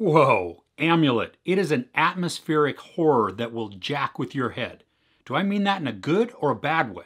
Whoa, Amulet. It is an atmospheric horror that will jack with your head. Do I mean that in a good or a bad way?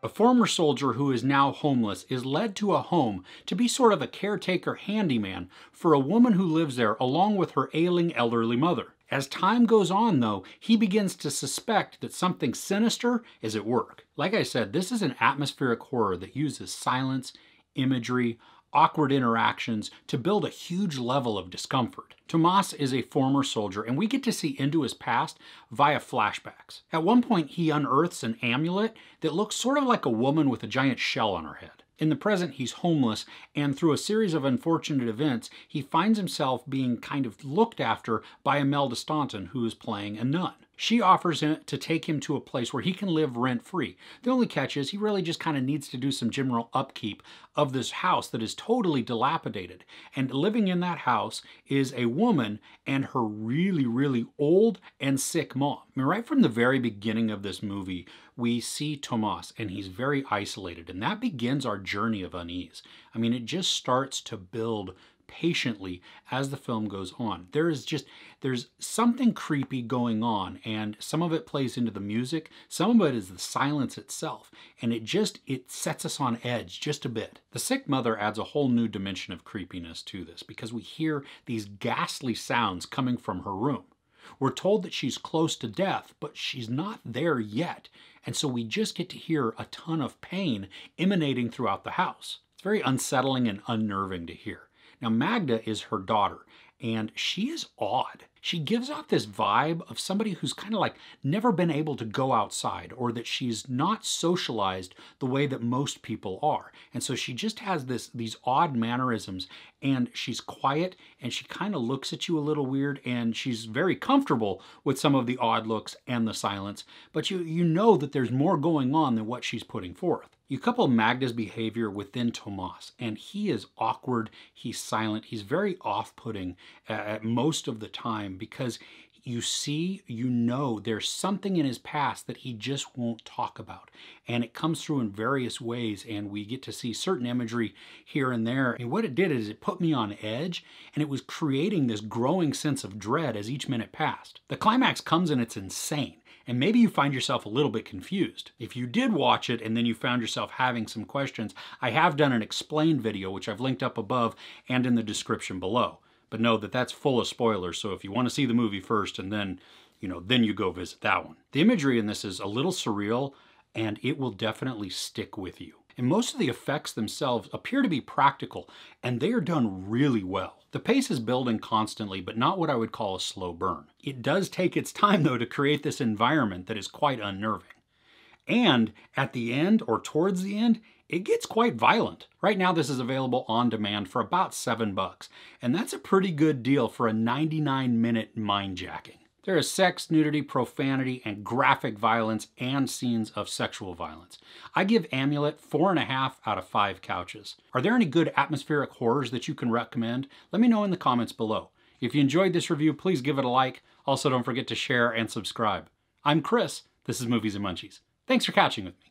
A former soldier who is now homeless is led to a home to be sort of a caretaker handyman for a woman who lives there along with her ailing elderly mother. As time goes on, though, he begins to suspect that something sinister is at work. Like I said, this is an atmospheric horror that uses silence, imagery, awkward interactions to build a huge level of discomfort. Tomas is a former soldier, and we get to see into his past via flashbacks. At one point, he unearths an amulet that looks sort of like a woman with a giant shell on her head. In the present, he's homeless, and through a series of unfortunate events, he finds himself being kind of looked after by Imelda Staunton, who is playing a nun. She offers him to take him to a place where he can live rent free. The only catch is he really just kind of needs to do some general upkeep of this house that is totally dilapidated. And living in that house is a woman and her really, really old and sick mom. I mean, right from the very beginning of this movie, we see Tomas and he's very isolated. And that begins our journey of unease. I mean, it just starts to build patiently as the film goes on. There is just, there's something creepy going on and some of it plays into the music, some of it is the silence itself, and it just, it sets us on edge just a bit. The Sick Mother adds a whole new dimension of creepiness to this because we hear these ghastly sounds coming from her room. We're told that she's close to death, but she's not there yet. And so we just get to hear a ton of pain emanating throughout the house. It's very unsettling and unnerving to hear. Now, Magda is her daughter, and she is odd. She gives off this vibe of somebody who's kind of like never been able to go outside or that she's not socialized the way that most people are. And so she just has this these odd mannerisms and she's quiet and she kind of looks at you a little weird and she's very comfortable with some of the odd looks and the silence, but you you know that there's more going on than what she's putting forth. You couple Magda's behavior within Tomas, and he is awkward, he's silent, he's very off putting, most of the time because you see, you know, there's something in his past that he just won't talk about. And it comes through in various ways, and we get to see certain imagery here and there. And what it did is it put me on edge, and it was creating this growing sense of dread as each minute passed. The climax comes and it's insane. And maybe you find yourself a little bit confused. If you did watch it and then you found yourself having some questions, I have done an explained video, which I've linked up above and in the description below. But know that that's full of spoilers, so if you want to see the movie first and then, you know, then you go visit that one. The imagery in this is a little surreal, and it will definitely stick with you. And most of the effects themselves appear to be practical, and they are done really well. The pace is building constantly, but not what I would call a slow burn. It does take its time, though, to create this environment that is quite unnerving. And at the end, or towards the end, it gets quite violent. Right now this is available on demand for about seven bucks, and that's a pretty good deal for a 99 minute mind jacking. There is sex, nudity, profanity, and graphic violence and scenes of sexual violence. I give Amulet four and a half out of five couches. Are there any good atmospheric horrors that you can recommend? Let me know in the comments below. If you enjoyed this review, please give it a like. Also, don't forget to share and subscribe. I'm Chris. This is Movies and Munchies. Thanks for catching with me.